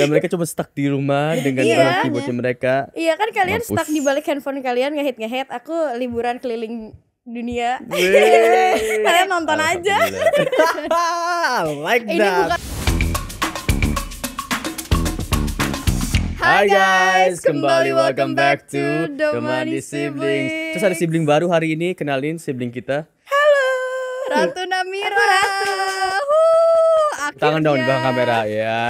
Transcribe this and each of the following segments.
dan mereka cuma stuck di rumah dengan yeah. keyboardnya mereka iya kan kalian Mampus. stuck di balik handphone kalian ngehit ngehit aku liburan keliling dunia kalian nonton aja like that Hai guys, kembali welcome back to Domani Siblings. Terus ada sibling baru hari ini, kenalin sibling kita. Halo, Ratu Namira. Ratu akhirnya. Tangan down belakang kamera. Ya,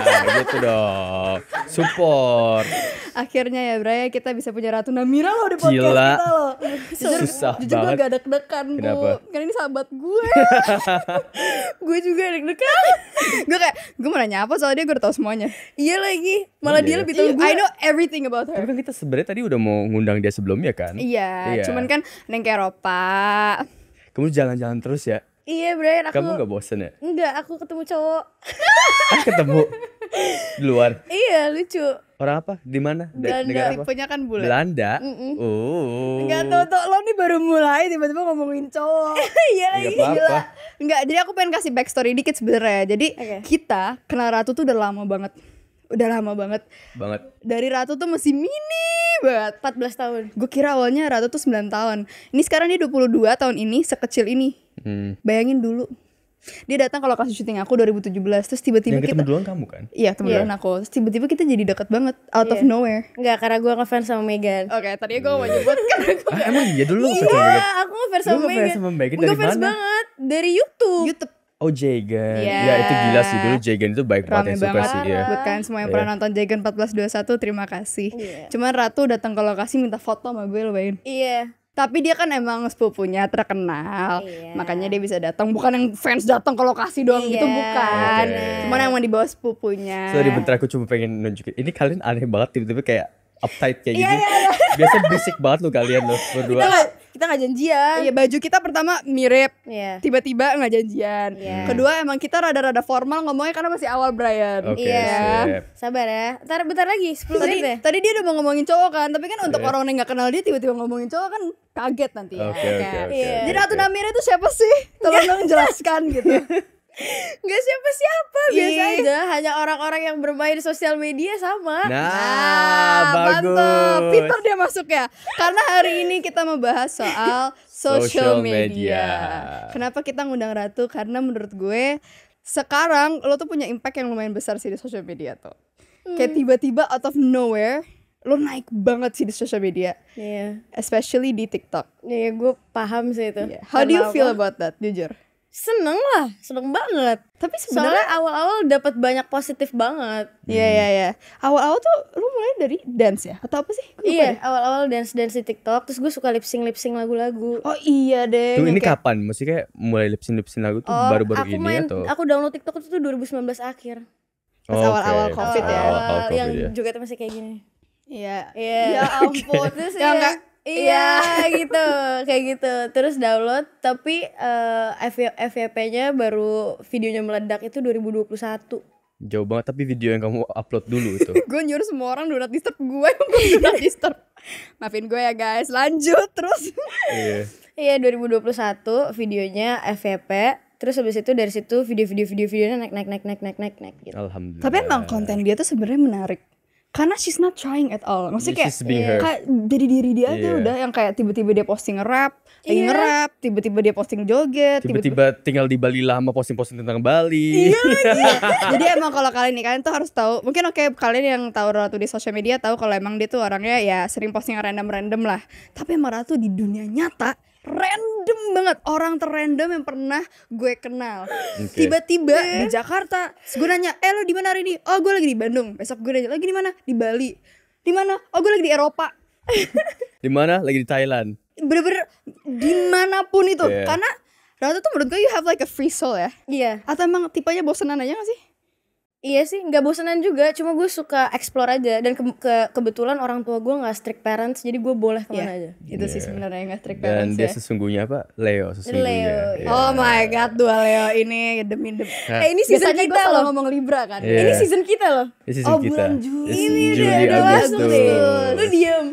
gitu dong. Support. Akhirnya ya Bray kita bisa punya Ratu Namira loh di podcast Gila. kita loh. Jujur, Susah jujur banget. gue gak deg-degan gue. Karena ini sahabat gue. gue juga deg-degan. gue kayak, gue mau nanya apa soal dia gue udah tau semuanya. Iya lagi. Malah oh, dia iya, iya. lebih tahu iya, gue. I know everything about her. Tapi kan kita sebenarnya tadi udah mau ngundang dia sebelumnya kan. Iya, iya. cuman kan neng ke Eropa. Kamu jalan-jalan terus ya? Iya Brian aku Kamu gak bosen ya? Enggak aku ketemu cowok Ah ketemu? Di luar? Iya lucu Orang apa? Di mana? Belanda Tipenya kan bulan Belanda? Mm -mm. Oh. Enggak tau tuh lo nih baru mulai tiba-tiba ngomongin cowok Iya lagi apa -apa. Enggak jadi aku pengen kasih backstory dikit sebenernya Jadi okay. kita kenal Ratu tuh udah lama banget udah lama banget. Banget. Dari Ratu tuh masih mini banget, 14 tahun. Gue kira awalnya Ratu tuh 9 tahun. Ini sekarang dia 22 tahun ini, sekecil ini. Hmm. Bayangin dulu. Dia datang kalau kasus syuting aku 2017 terus tiba-tiba kita temen duluan kamu kan? Iya, temen iya. yeah. aku. Terus tiba-tiba kita jadi deket banget out yeah. of iya. nowhere. Enggak, karena gue ngefans sama Megan. Oke, okay, tadi gue mau nyebut karena gue. Ah, emang iya dulu Iya, aku ngefans sama Megan. Gue ngefans sama Megan banget dari YouTube. YouTube Oh Jagan, yeah. ya iya. itu gila sih dulu Jagan itu baik banget yang suka sih ya. Buat kalian semua yang yeah. pernah nonton Jagan 1421 terima kasih. Yeah. Cuman Ratu datang ke lokasi minta foto sama gue lo Iya. Yeah. Tapi dia kan emang sepupunya terkenal, yeah. makanya dia bisa datang. Bukan yang fans datang ke lokasi doang yeah. gitu iya. bukan. Okay. Cuman emang di bawah sepupunya. Sorry bentar aku cuma pengen nunjukin. Ini kalian aneh banget tiba-tiba kayak uptight kayak yeah, gini. Yeah, yeah. Biasa basic banget lo kalian lo berdua kita nggak janjian iya baju kita pertama mirip yeah. tiba-tiba nggak janjian yeah. kedua emang kita rada-rada formal ngomongnya karena masih awal Brian okay, iya. yeah. sabar ya ntar bentar lagi 10 tadi, menit ya? tadi dia udah mau ngomongin cowok kan tapi kan yeah. untuk iya. orang yang nggak kenal dia tiba-tiba ngomongin cowok kan kaget nanti ya okay, okay, okay, jadi Ratu Namira itu siapa sih tolong dong jelaskan gitu nggak siapa siapa biasa Ih. aja hanya orang-orang yang bermain sosial media sama nah, nah bagus mantap dia masuk ya karena hari ini kita membahas soal social media. media kenapa kita ngundang Ratu karena menurut gue sekarang lo tuh punya impact yang lumayan besar sih di social media tuh hmm. kayak tiba-tiba out of nowhere lo naik banget sih di social media, yeah. especially di TikTok. Iya, yeah, gue paham sih itu. Yeah. How Karena do you feel apa? about that, jujur? seneng lah seneng banget tapi sebenarnya awal-awal dapat banyak positif banget iya iya hmm. iya awal-awal tuh lu mulai dari dance ya atau apa sih iya awal-awal dance dance di TikTok terus gue suka lipsing lipsing lagu-lagu oh iya deh tuh ini kayak... kapan maksudnya mulai lipsing lipsing lagu tuh oh, baru-baru oh, aku ini main, atau aku download TikTok itu tuh 2019 akhir pas oh, awal-awal okay. covid awal -awal ya awal -awal COVID, yang ya. juga tuh masih kayak gini Iya. Yeah. Yeah. Ya ampun, okay. Ya sih. Ya enggak Iya, iya. gitu kayak gitu terus download tapi uh, eh, FY FYP-nya baru videonya meledak itu 2021 jauh banget tapi video yang kamu upload dulu itu gue nyuruh semua orang donat disturb gue yang donat disturb maafin gue ya guys lanjut terus iya yeah. iya 2021 videonya FYP terus habis itu dari situ video-video video videonya naik naik naik naik naik naik naik gitu alhamdulillah tapi emang konten dia tuh sebenarnya menarik karena she's not trying at all. Maksudnya kayak, yeah. kayak jadi diri dia yeah. tuh iya. udah yang kayak tiba-tiba dia posting rap, lagi yeah. Iya. rap tiba-tiba dia posting joget, tiba-tiba tinggal di Bali lama posting-posting tentang Bali. Iya yeah, Jadi emang kalau kalian nih kalian tuh harus tahu, mungkin oke okay, kalian yang tahu Ratu di sosial media tahu kalau emang dia tuh orangnya ya sering posting random-random lah. Tapi emang Ratu di dunia nyata random banget orang terrandom yang pernah gue kenal tiba-tiba okay. Eh? di Jakarta gue nanya eh lo di mana hari ini oh gue lagi di Bandung besok gue nanya lagi di mana di Bali di mana oh gue lagi di Eropa di mana lagi di Thailand bener-bener dimanapun itu yeah. karena Rata tuh menurut gue you have like a free soul ya Iya yeah. Atau emang tipenya bosenan aja gak sih? Iya sih, nggak bosenan juga. Cuma gue suka explore aja dan ke, ke kebetulan orang tua gue nggak strict parents, jadi gue boleh kemana iya. yeah. aja. Itu yeah. sih iya. sebenarnya nggak strict parents. Dan dia ya. sesungguhnya apa? Leo sesungguhnya. Leo. Yeah. Oh my god, dua Leo ini demi demi. Nah. Eh ini season Biasanya kita loh ngomong Libra kan. Yeah. Ini season kita loh. Ini season oh kita. bulan Juli. Ini Juli, udah, langsung Lu diem.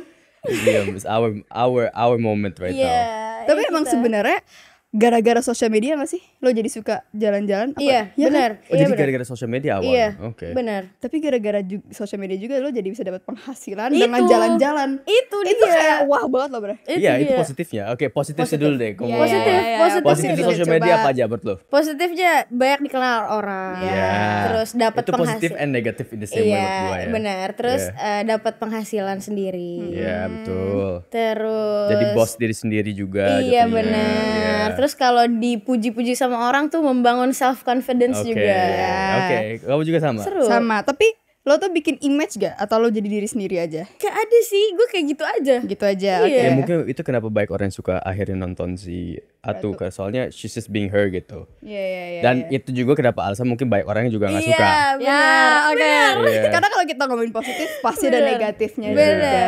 Diem. It's our our our moment right yeah, now. Tapi emang sebenarnya gara-gara sosial media gak sih lo jadi suka jalan-jalan iya ya, benar kan? oh iya, jadi gara-gara sosial media awal iya okay. benar tapi gara-gara sosial media juga lo jadi bisa dapat penghasilan itu. dengan jalan-jalan itu dia. itu kayak wah banget lo bro iya itu positifnya oke okay, positifnya positif. dulu deh yeah, positif yeah, iya, iya. positif, positif positif sosial media apa aja buat lo positifnya banyak dikenal orang yeah. Iya. terus dapat itu positif and negatif in the same yeah, way buat gue ya. benar terus yeah. uh, dapat penghasilan sendiri iya yeah, betul terus jadi bos diri sendiri juga iya benar terus Terus kalau dipuji-puji sama orang tuh membangun self confidence okay. juga. Oke, okay. kamu juga sama. Seru. Sama, tapi lo tuh bikin image gak atau lo jadi diri sendiri aja? Gak ada sih, gue kayak gitu aja. Gitu aja. Iya. Okay. Ya, mungkin itu kenapa baik orang yang suka akhirnya nonton si Atu, Atu. soalnya she's just being her gitu. Iya yeah, iya yeah, iya. Yeah, Dan iya. itu juga kenapa alasan mungkin baik orangnya juga nggak iya, suka. Ya, iya, oke. Karena kalau kita ngomongin positif pasti ada negatifnya Bener. juga.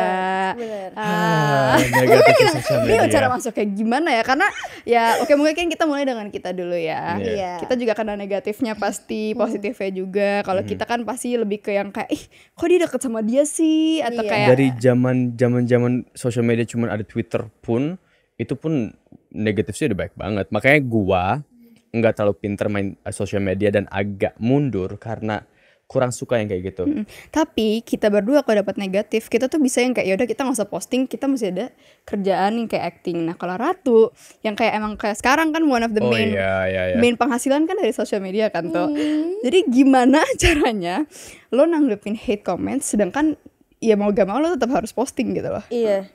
Bener. Ah, ah. ah negatif ini cara masuknya gimana ya? Karena ya oke okay, mungkin kan kita mulai dengan kita dulu ya. Iya. iya. Kita juga kena negatifnya pasti, positifnya juga. Kalau hmm. kita kan pasti lebih ke yang yang kayak ih kok dia deket sama dia sih atau iya. kayak dari zaman zaman zaman sosial media cuma ada Twitter pun itu pun negatif sih udah baik banget makanya gua nggak terlalu pinter main eh, sosial media dan agak mundur karena kurang suka yang kayak gitu. Mm -mm. Tapi kita berdua kalau dapat negatif, kita tuh bisa yang kayak yaudah kita nggak usah posting, kita mesti ada kerjaan yang kayak acting. Nah kalau Ratu yang kayak emang kayak sekarang kan one of the oh, main iya, iya, iya. main penghasilan kan dari sosial media kan tuh. Mm. Jadi gimana caranya lo nanggepin hate comments sedangkan ya mau gak mau lo tetap harus posting gitu loh. Iya,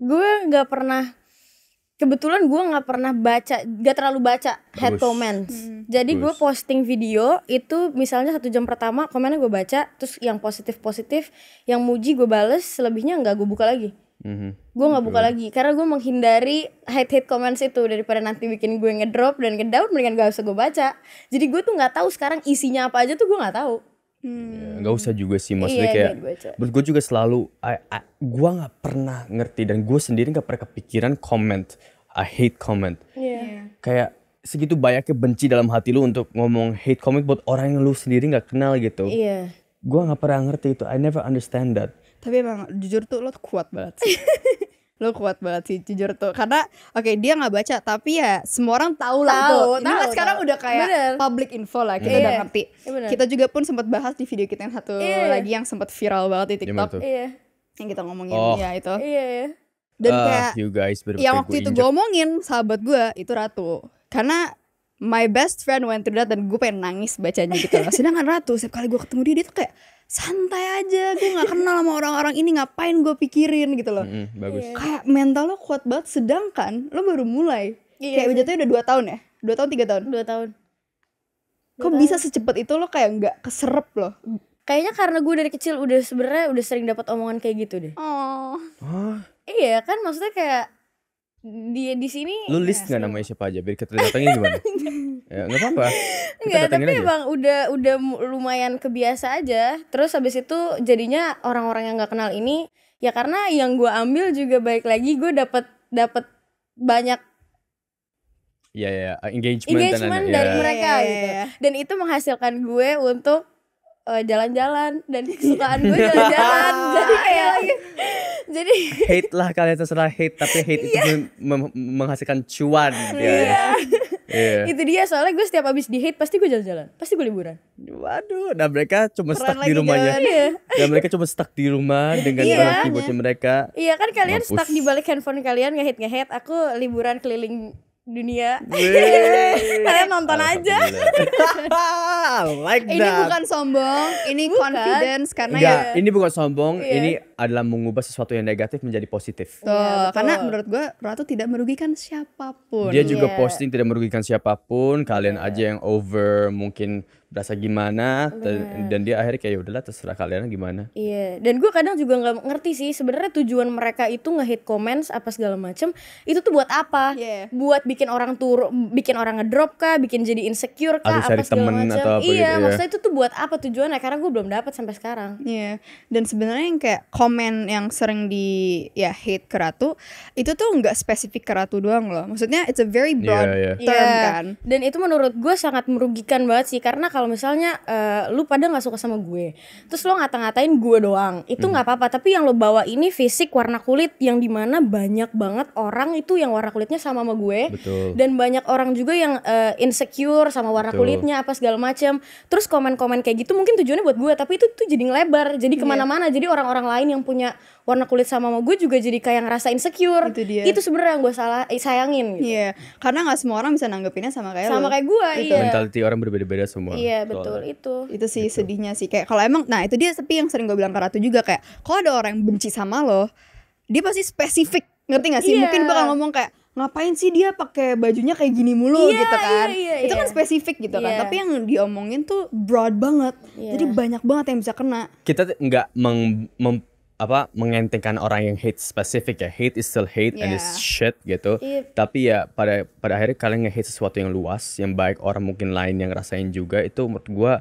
gue nggak pernah kebetulan gue nggak pernah baca gak terlalu baca head comments hmm. jadi gue posting video itu misalnya satu jam pertama komennya gue baca terus yang positif positif yang muji gue bales selebihnya nggak gue buka lagi Mm-hmm. Gue nggak buka lagi karena gue menghindari hate hate comments itu daripada nanti bikin gue ngedrop dan ngedown mendingan gak usah gue baca. Jadi gue tuh nggak tahu sekarang isinya apa aja tuh gue nggak tahu. Iya, hmm. Gak usah juga sih maksudnya iya, iya kayak iya, gue juga selalu I, I, gue nggak pernah ngerti dan gue sendiri nggak pernah kepikiran comment I hate comment yeah. Iya. kayak segitu banyaknya benci dalam hati lu untuk ngomong hate comment buat orang yang lu sendiri nggak kenal gitu yeah. gue nggak pernah ngerti itu I never understand that tapi emang jujur tuh lo kuat banget sih lu kuat banget sih jujur tuh karena oke okay, dia nggak baca tapi ya semua orang tahu lah tuh ini tahu, kan sekarang tahu. udah kayak bener. public info lah kita yeah. udah ngerti yeah, bener. kita juga pun sempat bahas di video kita yang satu yeah. lagi yang sempat viral banget di TikTok yeah. Iya. yang kita ngomongin oh. ya itu yeah, yeah. dan uh, kayak you guys yang waktu itu gue omongin sahabat gue itu ratu karena my best friend went through that dan gue pengen nangis bacanya gitu loh. Sedangkan Ratu setiap kali gue ketemu dia dia tuh kayak santai aja, gue nggak kenal sama orang-orang ini ngapain gue pikirin gitu loh. Mm, -hmm, bagus. Yeah. Kayak mental lo kuat banget sedangkan lo baru mulai. Yeah, kayak yeah. udah dua tahun ya? Dua tahun tiga tahun? Dua tahun. Dua Kok tahun. bisa secepat itu lo kayak nggak keserap loh? Kayaknya karena gue dari kecil udah sebenarnya udah sering dapat omongan kayak gitu deh. Oh. Huh? Iya kan maksudnya kayak dia di sini lu list nggak namanya siapa aja biar kita datangin gimana ya nggak apa-apa nggak tapi aja. emang udah udah lumayan kebiasa aja terus habis itu jadinya orang-orang yang nggak kenal ini ya karena yang gue ambil juga baik lagi gue dapet dapet banyak ya ya engagement iya. ah, engagement dan, dari ya. mereka ya, ya, gitu dan itu menghasilkan gue untuk eh, jalan-jalan uh, dan kesukaan gue jalan-jalan jadi kayak jadi hate lah kalian terserah hate tapi hate yeah. itu iya. menghasilkan cuan ya yeah. yeah. itu dia soalnya gue setiap abis di hate pasti gue jalan-jalan pasti gue liburan waduh dan mereka cuma Peran stuck di rumahnya ya dan mereka cuma stuck di rumah dengan yeah. keyboardnya mereka iya yeah, kan kalian Mampus. stuck di balik handphone kalian nge hate aku liburan keliling dunia. Kalian nonton aja. like that. Ini bukan sombong, ini bukan. confidence karena Enggak, ya. ini bukan sombong, yeah. ini adalah mengubah sesuatu yang negatif menjadi positif. Tuh, yeah, iya, karena menurut gua Ratu tidak merugikan siapapun. Dia juga yeah. posting tidak merugikan siapapun, kalian yeah. aja yang over mungkin berasa gimana Bener. dan dia akhirnya kayak ya udahlah terserah kalian gimana iya dan gue kadang juga nggak ngerti sih sebenarnya tujuan mereka itu ngehit comments apa segala macem itu tuh buat apa yeah. buat bikin orang tur bikin orang ngedrop kah bikin jadi insecure kah Harus apa segala macem atau apa gitu, iya gitu, ya. maksudnya itu tuh buat apa tujuannya karena gue belum dapat sampai sekarang iya yeah. dan sebenarnya yang kayak komen yang sering di ya hate ke ratu itu tuh nggak spesifik ke ratu doang loh maksudnya it's a very iya, broad yeah, yeah. term yeah. kan dan itu menurut gue sangat merugikan banget sih karena kalau misalnya uh, lu pada nggak suka sama gue terus lo ngata-ngatain gue doang itu nggak hmm. apa-apa tapi yang lo bawa ini fisik warna kulit yang dimana banyak banget orang itu yang warna kulitnya sama sama gue Betul. dan banyak orang juga yang uh, insecure sama warna Betul. kulitnya apa segala macam terus komen-komen kayak gitu mungkin tujuannya buat gue tapi itu tuh jadi ngelebar jadi iya. kemana-mana yeah. jadi orang-orang lain yang punya warna kulit sama sama gue juga jadi kayak ngerasa insecure itu dia itu sebenarnya yang gue salah eh, sayangin gitu. iya karena nggak semua orang bisa nanggepinnya sama kayak sama lo. kayak gue gitu. iya mentality orang berbeda-beda semua iya betul itu itu sih gitu. sedihnya sih kayak kalau emang nah itu dia sepi yang sering gue bilang ke Ratu juga kayak kalau ada orang yang benci sama lo dia pasti spesifik ngerti gak sih yeah. mungkin bakal ngomong kayak ngapain sih dia pakai bajunya kayak gini mulu yeah, gitu kan yeah, yeah, itu kan iya. spesifik gitu kan iya. tapi yang diomongin tuh broad banget iya. jadi banyak banget yang bisa kena kita nggak mem apa mengentengkan orang yang hate spesifik ya hate is still hate yeah. and is shit gitu yep. tapi ya pada pada akhirnya kalian nge-hate sesuatu yang luas yang baik orang mungkin lain yang rasain juga itu menurut gue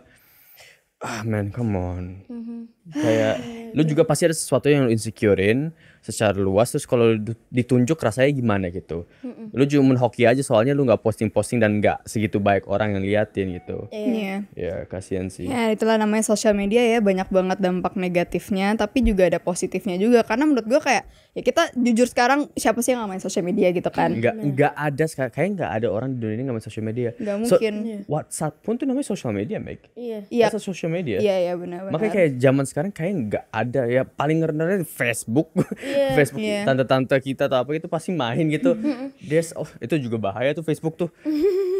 ah man come on mm -hmm kayak lu juga pasti ada sesuatu yang lu insecurein secara luas terus kalau ditunjuk rasanya gimana gitu Mm-mm. lu cuma hoki aja soalnya lu nggak posting-posting dan nggak segitu baik orang yang liatin gitu iya yeah. yeah, kasihan sih ya yeah, itulah namanya sosial media ya banyak banget dampak negatifnya tapi juga ada positifnya juga karena menurut gua kayak ya kita jujur sekarang siapa sih yang gak main sosial media gitu kan nggak nah. nggak ada kayak nggak ada orang di dunia ini nggak main sosial media nggak mungkin so, iya. yeah. WhatsApp pun tuh namanya sosial media Meg iya yeah. yeah. sosial media iya yeah, iya yeah, benar-benar makanya kayak zaman sekarang sekarang kayak nggak ada ya paling rendah Facebook yeah, Facebook yeah. tante-tante kita atau apa itu pasti main gitu Des oh itu juga bahaya tuh Facebook tuh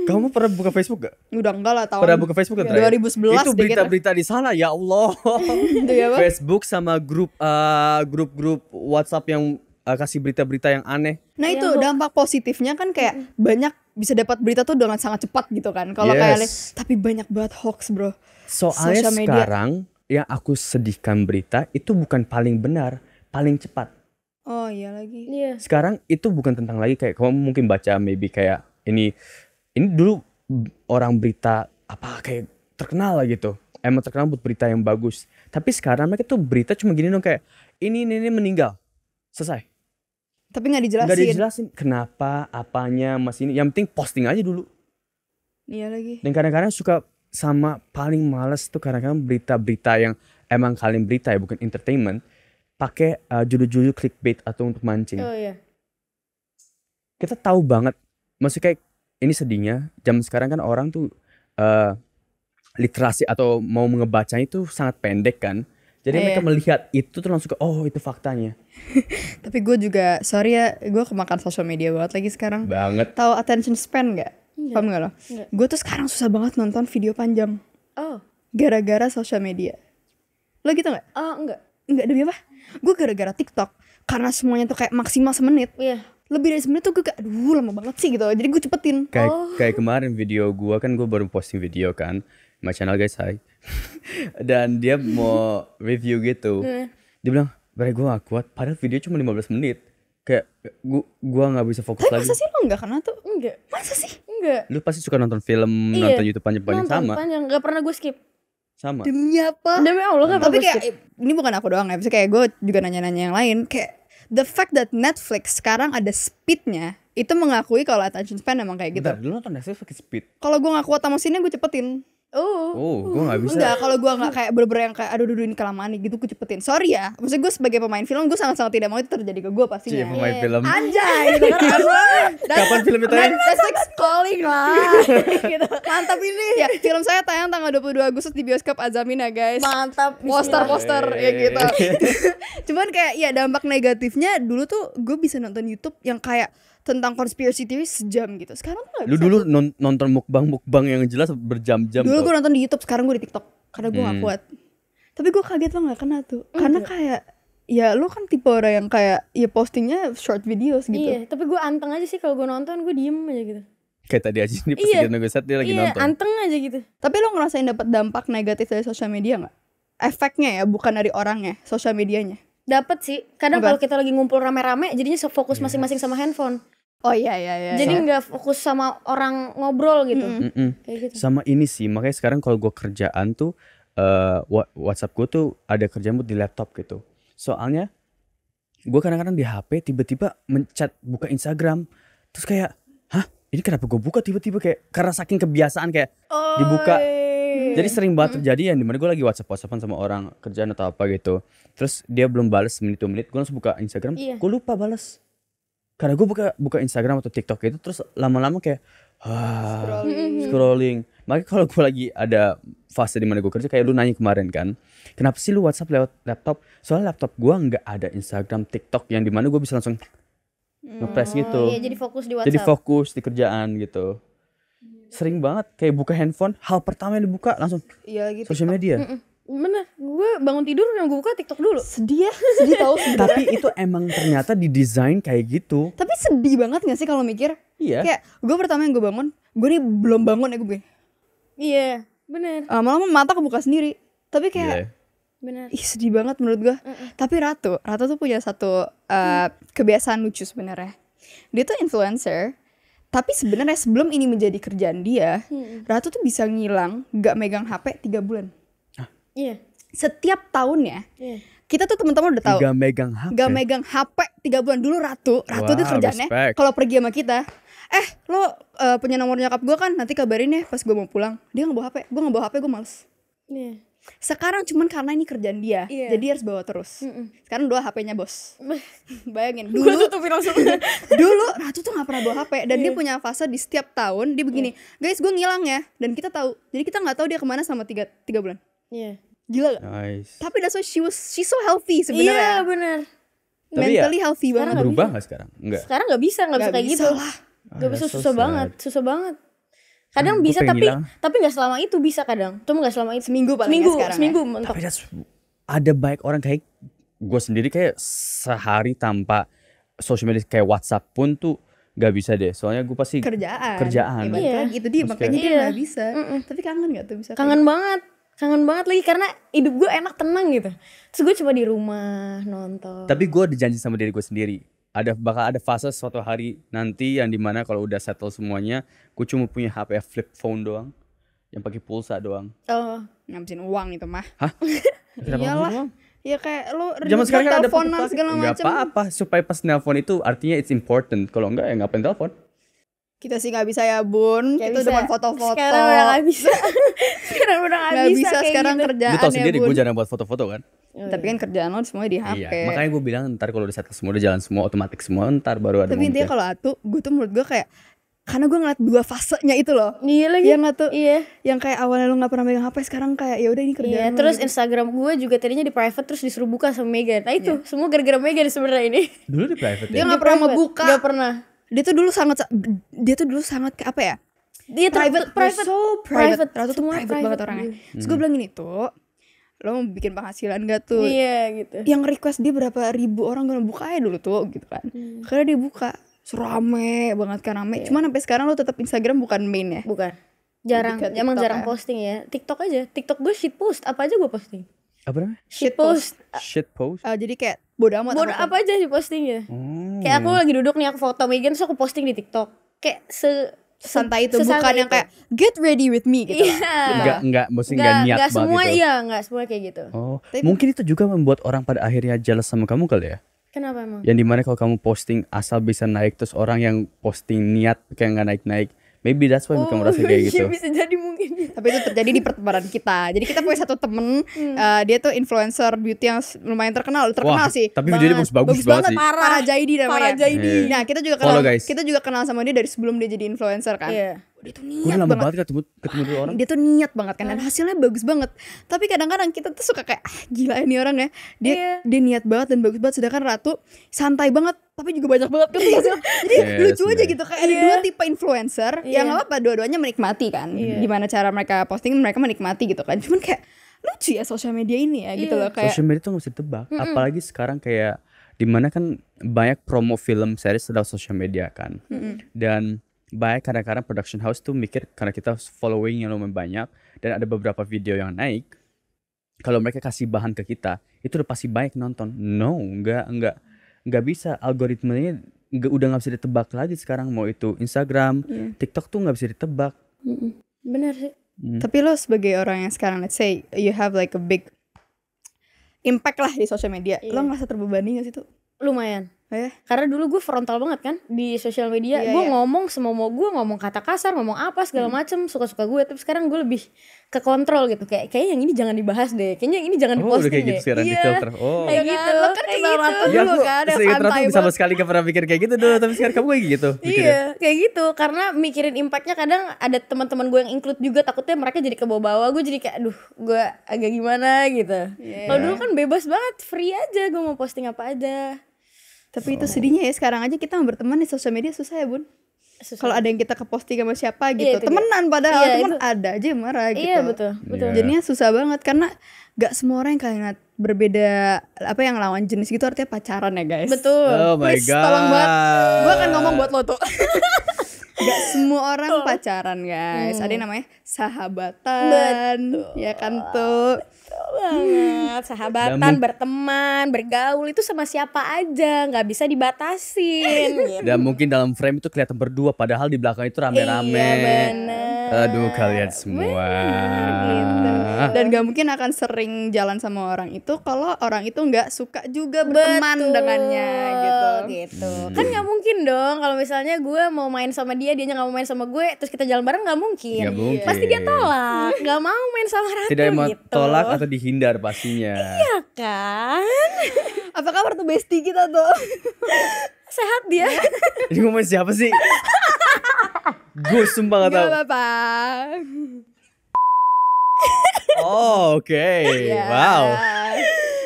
kamu pernah buka Facebook gak? Udah enggak lah tahun pernah buka Facebook kan? 2011 itu berita-berita di sana ya Allah ya, Facebook sama grup uh, grup-grup WhatsApp yang uh, kasih berita-berita yang aneh. Nah itu iya, dampak positifnya kan kayak banyak bisa dapat berita tuh dengan sangat cepat gitu kan. Kalau yes. kayak tapi banyak banget hoax bro. Soalnya sekarang yang aku sedihkan berita itu bukan paling benar, paling cepat. Oh iya lagi. Iya. Sekarang itu bukan tentang lagi kayak kamu mungkin baca maybe kayak ini ini dulu orang berita apa kayak terkenal lah gitu. Emang terkenal buat berita yang bagus. Tapi sekarang mereka tuh berita cuma gini dong kayak ini ini, ini meninggal. Selesai. Tapi nggak dijelasin. Nggak dijelasin kenapa, apanya, mas ini. Yang penting posting aja dulu. Iya lagi. Dan kadang-kadang suka sama paling males tuh kadang kan berita-berita yang emang kalian berita ya bukan entertainment pakai uh, judul-judul clickbait atau untuk mancing. Oh iya. Kita tahu banget maksudnya kayak ini sedihnya jam sekarang kan orang tuh uh, literasi atau mau ngebacanya itu sangat pendek kan. Jadi mereka iya. melihat itu tuh langsung ke oh itu faktanya. Tapi gue juga sorry ya gue kemakan sosial media banget lagi sekarang. Banget. Tahu attention span gak? Enggak. Paham gak lo? Gue tuh sekarang susah banget nonton video panjang. Oh. Gara-gara sosial media. Lo gitu gak? Oh, enggak. Enggak, demi apa? Gue gara-gara TikTok. Karena semuanya tuh kayak maksimal semenit. Iya. Yeah. Lebih dari semenit tuh gue kayak, aduh lama banget sih gitu. Jadi gue cepetin. Kayak, oh. kayak kemarin video gue kan gue baru posting video kan. My channel guys, hai. Dan dia mau review gitu. Iya. Dia bilang, Bre gue gak kuat. Padahal video cuma 15 menit kayak gua gua nggak bisa fokus Tapi lagi. Masa sih lo nggak karena tuh enggak. Masa sih enggak? Lu pasti suka nonton film, iya. nonton YouTube panjang-panjang sama. Panjang nggak pernah gue skip. Sama. Demi apa? Demi Allah kan. Tapi kayak ini bukan aku doang ya. Bisa kayak gue juga nanya-nanya yang lain. Kayak the fact that Netflix sekarang ada speednya itu mengakui kalau attention span emang kayak gitu. Bentar, lu nonton Netflix pakai speed. Kalau gue nggak kuat sama sini gue cepetin. Oh, oh gue gak bisa. Enggak, kalau gue gak kayak bener-bener yang kayak aduh duduh ini kelamaan nih gitu gue cepetin. Sorry ya, maksudnya gue sebagai pemain film gue sangat-sangat tidak mau itu terjadi ke gue pasti. Cie, iya, pemain yeah. film. Anjay, gitu kan. Dan, Kapan film itu tayang? Netflix calling lah. gitu. Mantap ini. Ya, film saya tayang tanggal 22 Agustus di bioskop Azamina guys. Mantap. Poster-poster ya gitu. Cuman kayak ya dampak negatifnya dulu tuh gue bisa nonton YouTube yang kayak tentang conspiracy theory sejam gitu. Sekarang tuh Lu dulu non nonton mukbang-mukbang yang jelas berjam-jam. Dulu gue nonton di YouTube, sekarang gue di TikTok karena gue hmm. gak kuat. Tapi gue kaget lo gak kena tuh. Hmm. karena iya. kayak ya lu kan tipe orang yang kayak ya postingnya short videos gitu. Iya, tapi gue anteng aja sih kalau gue nonton gue diem aja gitu. Kayak tadi aja nih pas iya, gue set dia lagi iya, nonton. Iya, anteng aja gitu. Tapi lo ngerasain dapat dampak negatif dari sosial media gak? Efeknya ya, bukan dari orangnya, sosial medianya. Dapat sih. Kadang kalau kita lagi ngumpul rame-rame jadinya fokus iya. masing-masing sama handphone. Oh iya iya iya. Jadi iya. nggak fokus sama orang ngobrol gitu. Mm -mm. Kayak gitu. Sama ini sih, makanya sekarang kalau gue kerjaan tuh uh, WhatsApp gue tuh ada kerjaan di laptop gitu. Soalnya gue kadang-kadang di HP tiba-tiba mencat buka Instagram, terus kayak, hah ini kenapa gue buka tiba-tiba kayak karena saking kebiasaan kayak Oi. dibuka. Jadi sering banget terjadi yang dimana gue lagi WhatsApp WhatsAppan sama orang kerjaan atau apa gitu. Terus dia belum balas menit-menit, gue langsung buka Instagram, iya. gue lupa balas karena gue buka buka Instagram atau TikTok itu terus lama-lama kayak ah, scrolling. scrolling. Makanya kalau gue lagi ada fase di mana gue kerja kayak lu nanya kemarin kan, kenapa sih lu WhatsApp lewat laptop? Soalnya laptop gue nggak ada Instagram, TikTok yang di mana gue bisa langsung hmm. ngepres gitu. Iya, jadi fokus di WhatsApp. Jadi fokus di kerjaan gitu. Iya. Sering banget kayak buka handphone, hal pertama yang dibuka langsung iya, gitu. sosial media. Mm -mm Bener, gue bangun tidur yang gue buka TikTok dulu. Sedih ya, sedih tau. sih. Tapi itu emang ternyata didesain kayak gitu. Tapi sedih banget gak sih kalau mikir? Iya. Kayak gue pertama yang gue bangun, gue nih belum bangun ya gue. Iya, bener. Uh, eh, malah mata kebuka sendiri. Tapi kayak yeah. Bener. Ih sedih banget menurut gue. uh -uh. Tapi Ratu, Ratu tuh punya satu uh, hmm. kebiasaan lucu sebenarnya. Dia tuh influencer, tapi sebenarnya sebelum ini menjadi kerjaan dia, hmm. Ratu tuh bisa ngilang, gak megang HP tiga bulan. Iya. Yeah. Setiap tahunnya. Iya. Yeah. Kita tuh teman-teman udah tahu. Gak megang HP. Gak megang HP tiga bulan dulu Ratu. Ratu wow, tuh kerjanya kalau pergi sama kita, eh lo uh, punya nomor nyokap gue kan nanti kabarin ya pas gue mau pulang. Dia nggak bawa HP. Gue nggak bawa HP gue males. Iya. Yeah. Sekarang cuman karena ini kerjaan dia, yeah. jadi harus bawa terus. Mm -mm. Sekarang dua HP-nya bos. Bayangin dulu. tutupin langsung. dulu Ratu tuh nggak pernah bawa HP dan yeah. dia iya. punya fase di setiap tahun dia begini, yeah. guys gue ngilang ya dan kita tahu. Jadi kita nggak tahu dia kemana sama tiga tiga bulan. Iya. Gila. Nice. Tapi that's why she was she so healthy sebenarnya. Iya, benar. Mentally ya, healthy banget. Berubah nggak sekarang? Enggak. Sekarang nggak bisa, nggak bisa kayak gitu. Lah. Gak ah, bisa susah so banget, susah banget. Kadang hmm, bisa tapi bilang, tapi nggak selama itu bisa kadang. Cuma nggak selama itu seminggu paling seminggu, sekarang. Seminggu, ya. mentok. Tapi that's, ada baik orang kayak gue sendiri kayak sehari tanpa social media kayak WhatsApp pun tuh gak bisa deh soalnya gue pasti kerjaan kerjaan ya, iya. itu dia Terus makanya kayak, dia iya. gak bisa Mm-mm. tapi kangen gak tuh bisa kangen kayak. banget kangen banget lagi karena hidup gue enak tenang gitu terus gue cuma di rumah nonton tapi gue ada janji sama diri gue sendiri ada bakal ada fase suatu hari nanti yang dimana kalau udah settle semuanya gue cuma punya HP flip phone doang yang pakai pulsa doang oh ngabisin uang itu mah hah iyalah Ya kayak lo Zaman sekarang kan ada telepon segala macam. apa-apa supaya pas nelpon itu artinya it's important. Kalau enggak ya ngapain telepon? kita sih nggak bisa ya bun gak kita cuma foto-foto sekarang udah nggak bisa sekarang udah nggak bisa, bisa sekarang gitu. kerjaan lu tau ya, sendiri gue jarang buat foto-foto kan oh, tapi iya. kan kerjaan lo semua di HP iya. makanya gue bilang ntar kalau udah set semua udah jalan semua otomatis semua ntar baru ada tapi intinya kalau atu gue tuh menurut gue kayak karena gue ngeliat dua fasenya itu loh iya lagi yang atu, iya yang kayak awalnya lo nggak pernah megang HP sekarang kayak ya udah ini kerjaan iya, terus gitu. Instagram gue juga tadinya di private terus disuruh buka sama Megan nah itu iya. semua gara-gara Megan sebenarnya ini dulu di private dia ya? nggak ya? pernah mau buka nggak pernah dia tuh dulu sangat dia tuh dulu sangat apa ya dia private private so private, private. Ratu private, private banget orangnya hmm. terus gue bilang gini tuh lo mau bikin penghasilan gak tuh iya yeah, gitu yang request dia berapa ribu orang gue buka aja dulu tuh gitu kan hmm. karena dia buka serame banget kan rame yeah. cuman sampai sekarang lo tetap Instagram bukan main ya bukan jarang emang jarang ya. posting ya TikTok aja TikTok gue shit post apa aja gue posting apa namanya shit post shit post uh, jadi kayak bodoh amat bodoh apa, aja diposting postingnya hmm. kayak aku lagi duduk nih aku foto Megan terus aku posting di TikTok kayak se santai itu Sesantai bukan itu. yang kayak get ready with me gitu yeah. Enggak enggak mesti enggak niat enggak semua gitu. iya enggak semua kayak gitu. Oh. Tapi, mungkin itu juga membuat orang pada akhirnya jelas sama kamu kali ya? Kenapa emang? Yang dimana kalau kamu posting asal bisa naik terus orang yang posting niat kayak nggak naik-naik Maybe that's why oh, kamu merasa kayak iya, gitu. Bisa jadi mungkin. Tapi itu terjadi di pertemanan kita. Jadi kita punya satu temen, hmm. uh, dia tuh influencer beauty yang lumayan terkenal, terkenal Wah, sih. Tapi jadi videonya bagus, bagus, banget, banget sih. Parah Jaidi namanya. Parah Jaidi. Yeah. Nah kita juga kenal, kita juga kenal sama dia dari sebelum dia jadi influencer kan. Yeah dia tuh niat Gue lama banget, banget ketemu ketemu dua orang. Dia tuh niat banget kan dan hasilnya bagus banget. Tapi kadang-kadang kita tuh suka kayak ah, gila ini orang ya. Dia yeah. dia niat banget dan bagus banget sedangkan Ratu santai banget tapi juga banyak banget kan Jadi yeah, lucu aja gitu kayak yeah. ada iya. dua tipe influencer yeah. yang iya. apa dua-duanya menikmati kan. Yeah. Gimana cara mereka posting mereka menikmati gitu kan. Cuman kayak lucu ya sosial media ini ya yeah. gitu iya. loh kayak. Sosial media tuh gak bisa tebak. Mm -mm. Apalagi sekarang kayak dimana kan banyak promo film series sedang sosial media kan. Mm -mm. Dan Baik kadang-kadang production house tuh mikir karena kita following yang lumayan banyak dan ada beberapa video yang naik, kalau mereka kasih bahan ke kita itu udah pasti baik nonton. No, nggak nggak nggak bisa algoritmanya nggak udah nggak bisa ditebak lagi sekarang mau itu Instagram, yeah. TikTok tuh nggak bisa ditebak. Bener sih. Hmm. Tapi lo sebagai orang yang sekarang let's say you have like a big impact lah di sosial media. yeah. Lo iya. nggak terbebani nggak sih tuh? Lumayan. Eh. Karena dulu gue frontal banget kan di sosial media, yeah, gue yeah. ngomong semua mau gue ngomong kata kasar, ngomong apa segala hmm. macem, suka-suka gue. Tapi sekarang gue lebih ke kontrol gitu, kayak kayaknya yang ini jangan dibahas deh, kayaknya yang ini jangan oh, diposting kayak gitu deh. Gitu sekarang, iya. Di oh. Kayak iya, gitu, lo kan kayak gitu. Ya, dulu iya, kan, kan, seingat Ratu sama sekali gak pernah mikir kayak gitu dulu, tapi sekarang kamu kayak gitu. iya, kayak gitu. Karena mikirin impactnya kadang ada teman-teman gue yang include juga, takutnya mereka jadi kebawa-bawa, gue jadi kayak, aduh, gue agak gimana gitu. Yeah. dulu kan bebas banget, free aja, gue mau posting apa aja tapi itu sedihnya ya sekarang aja kita berteman di sosial media susah ya bun. Kalau ada yang kita ke posting sama siapa iya, gitu, iya, temenan padahal iya, teman ada aja marah iya, gitu. Iya betul, betul. Jadinya susah banget karena gak semua orang yang kalian berbeda apa yang lawan jenis gitu artinya pacaran ya guys. Betul. Oh my Please, god. Tolong banget. Gue akan ngomong buat lo tuh. Gak semua orang pacaran guys. Hmm. Ada yang hmm. namanya sahabatan. Betul. Ya kan tuh. banget. Sahabatan, Dan berteman, bergaul itu sama siapa aja, nggak bisa dibatasin. Dan gitu. mungkin dalam frame itu kelihatan berdua padahal di belakang itu rame-rame. Iya Aduh kalian semua. gitu. Dan gak mungkin akan sering jalan sama orang itu kalau orang itu nggak suka juga berteman Betul. dengannya gitu. Gitu. Kan nggak mungkin dong kalau misalnya gue mau main sama dia, dia nggak mau main sama gue, terus kita jalan bareng nggak mungkin. Gak mungkin. Pasti dia tolak, Gak mau main sama Ratu. Tidak mau gitu. tolak atau dihindar pastinya. Iya kan? Apa kabar tuh bestie kita tuh? Sehat dia. Ini ngomongin siapa sih? Gue sumpah gak tau. Gak apa-apa. Oh, oke. Okay. Iya. Yeah. Wow.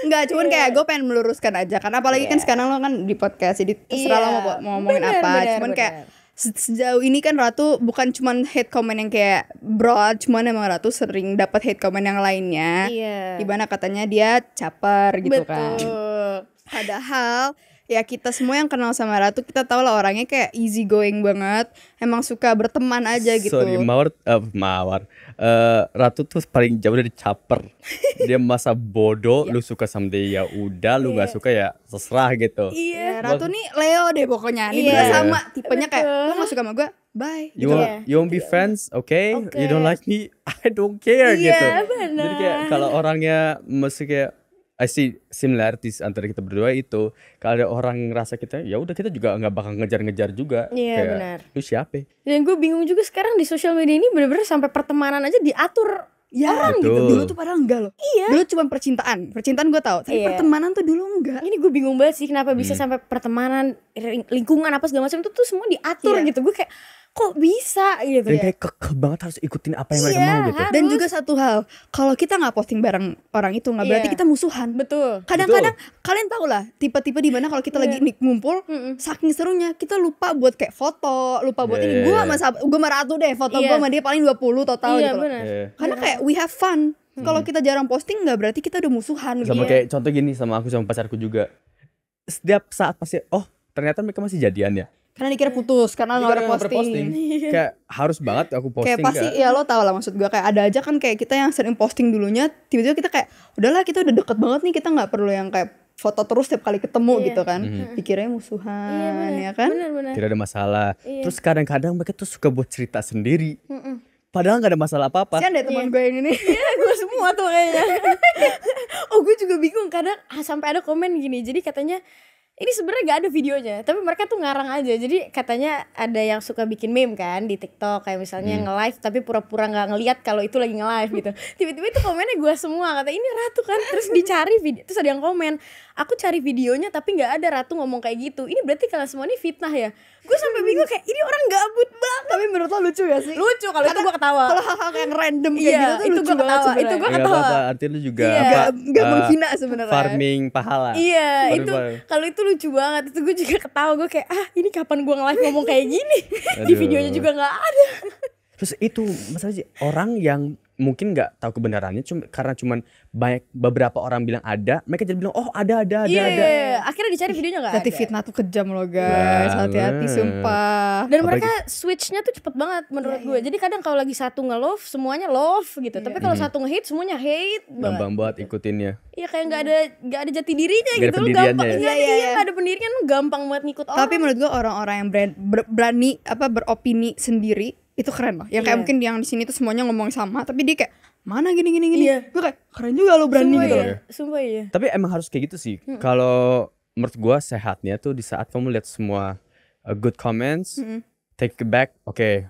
Enggak, cuman kayak gue pengen meluruskan aja karena apalagi yeah. kan iya. sekarang lo kan di podcast jadi terserah yeah. lo iya. mau, mau ngomongin bener, apa. Bener, cuman bener. kayak sejauh ini kan Ratu bukan cuman hate comment yang kayak broad, cuman emang Ratu sering dapat hate comment yang lainnya. Iya. Yeah. Gimana katanya dia caper gitu kan. Betul. kan. Padahal ya kita semua yang kenal sama Ratu kita tahu lah orangnya kayak easy going banget emang suka berteman aja gitu sorry mawar uh, mawar uh, Ratu tuh paling jauh dari caper dia masa bodoh ya. lu suka sama dia ya udah lu yeah. gak iya. suka ya seserah gitu iya yeah, Ratu nih Leo deh pokoknya ini yeah. sama tipenya kayak lu gak suka sama gue bye you gitu. won't, you won't be friends okay? okay you don't like me I don't care yeah, gitu bener. jadi kayak kalau orangnya mesti kayak I see similarities antara kita berdua itu kalau ada orang ngerasa kita ya udah kita juga nggak bakal ngejar-ngejar juga iya yeah, benar lu siapa dan gue bingung juga sekarang di sosial media ini bener-bener sampai pertemanan aja diatur Ya, orang gitu dulu tuh padahal enggak loh iya dulu cuma percintaan percintaan gue tau. tapi iya. pertemanan tuh dulu enggak ini gue bingung banget sih kenapa hmm. bisa sampai pertemanan lingkungan apa segala macam itu tuh semua diatur iya. gitu gue kayak kok bisa gitu dan ya. kayak kekeh banget harus ikutin apa yang iya, mereka mau gitu harus. dan juga satu hal kalau kita nggak posting bareng orang itu nggak yeah. berarti iya. kita musuhan betul kadang-kadang kalian tau lah tipe-tipe di mana kalau kita yeah. lagi iya. ngumpul mm -mm. saking serunya kita lupa buat kayak foto lupa buat yeah. ini gue iya. sama gue sama tuh deh foto yeah. gue sama dia paling 20 total yeah, gitu Yeah. karena kayak we have fun hmm. kalau kita jarang posting nggak berarti kita udah musuhan gitu sama gitu. kayak contoh gini sama aku sama pacarku juga setiap saat pasti oh ternyata mereka masih jadian ya karena dikira putus karena nggak ada posting, iya. kayak harus banget aku posting kayak pasti gak? ya lo tau lah maksud gue kayak ada aja kan kayak kita yang sering posting dulunya tiba-tiba kita kayak udahlah kita udah deket banget nih kita nggak perlu yang kayak foto terus tiap kali ketemu iya. gitu kan mm-hmm. dikiranya musuhan iya, ya kan bener, bener. tidak ada masalah iya. terus kadang-kadang mereka tuh suka buat cerita sendiri Mm-mm. Padahal gak ada masalah apa-apa. Sian deh teman iya. gue yang ini. Iya gue semua tuh kayaknya. oh gue juga bingung kadang ah, sampai ada komen gini. Jadi katanya ini sebenarnya gak ada videonya tapi mereka tuh ngarang aja jadi katanya ada yang suka bikin meme kan di TikTok kayak misalnya hmm. nge live tapi pura-pura nggak -pura ngelihat kalau itu lagi nge live gitu tiba-tiba itu komennya gue semua kata ini ratu kan terus dicari video terus ada yang komen aku cari videonya tapi nggak ada ratu ngomong kayak gitu ini berarti kalian semua ini fitnah ya gue sampai hmm. bingung kayak ini orang gabut banget tapi menurut lo lucu gak sih lucu kalau itu gue ketawa kalau hal-hal yang random kayak iya, gitu tuh itu lucu gue ketawa itu gue ketawa apa, artinya lu juga iya. apa, gak, uh, eh, menghina sebenarnya farming pahala iya farming itu kalau itu lucu banget itu gue juga ketawa gue kayak ah ini kapan gue ngeliat ngomong kayak gini di videonya juga nggak ada terus itu masalahnya orang yang mungkin nggak tahu kebenarannya cuma karena cuman banyak beberapa orang bilang ada mereka jadi bilang oh ada ada ada yeah, ada iya, iya. akhirnya dicari videonya nggak ada fitnah tuh kejam loh guys hati-hati sumpah dan Apalagi, mereka switchnya tuh cepet banget menurut yeah, gue yeah. jadi kadang kalau lagi satu nge love semuanya love gitu yeah. tapi kalau mm -hmm. satu nge hate semuanya hate banget gampang banget ikutin ya iya kayak nggak ada nggak ada jati dirinya gak gitu loh gampang ya. iya, iya, iya. ada pendirian gampang banget ngikut orang tapi menurut gue orang-orang yang brand, berani apa beropini sendiri itu keren loh yang kayak yeah. mungkin yang di sini tuh semuanya ngomong sama tapi dia kayak mana gini gini gini yeah. gue kayak keren juga lo berani sumpah gitu iya. sumpah iya tapi emang harus kayak gitu sih Hmm. kalau menurut gue sehatnya tuh di saat kamu lihat semua uh, good comments hmm. take it back oke okay,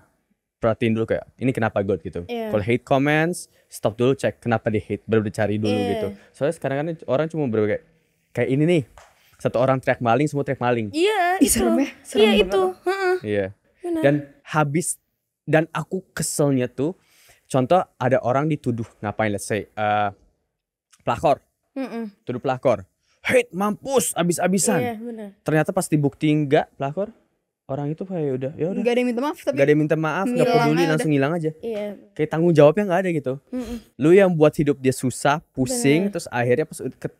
perhatiin dulu kayak ini kenapa good gitu yeah. kalau hate comments stop dulu cek kenapa di hate baru dicari dulu yeah. gitu soalnya sekarang kan orang cuma berbagai kayak ini nih satu orang track maling semua track maling iya yeah, itu ya, iya itu iya yeah. dan habis dan aku keselnya tuh contoh ada orang dituduh ngapain let's say uh, pelakor Mm-mm. tuduh pelakor hate mampus abis-abisan yeah, iya, ternyata pas bukti enggak pelakor orang itu kayak udah ya udah gak ada yang minta maaf tapi gak ada yang minta maaf gak peduli langsung hilang aja iya. kayak tanggung jawabnya nggak ada gitu Mm-mm. lu yang buat hidup dia susah pusing bener. terus akhirnya pas ke, uh,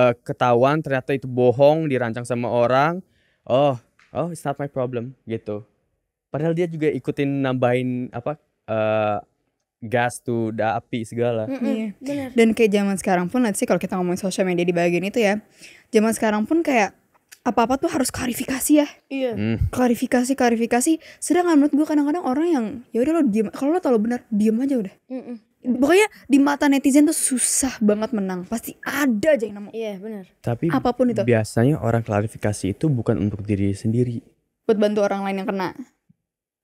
eh, ketahuan ternyata itu bohong dirancang sama orang oh oh it's not my problem gitu padahal dia juga ikutin nambahin apa uh, gas tuh da api segala. Mm -mm, iya. Bener. Dan kayak zaman sekarang pun nanti kalau kita ngomongin sosial media di bagian itu ya. Zaman sekarang pun kayak apa-apa tuh harus klarifikasi ya. Iya. Mm. Klarifikasi, klarifikasi. Sedangkan menurut gue kadang-kadang orang yang ya udah lo diam. Kalau lo tau lo benar, diam aja udah. Mm -mm. Pokoknya di mata netizen tuh susah banget menang. Pasti ada aja yang nama. Iya, benar. Tapi apapun itu. Biasanya orang klarifikasi itu bukan untuk diri sendiri. Buat bantu orang lain yang kena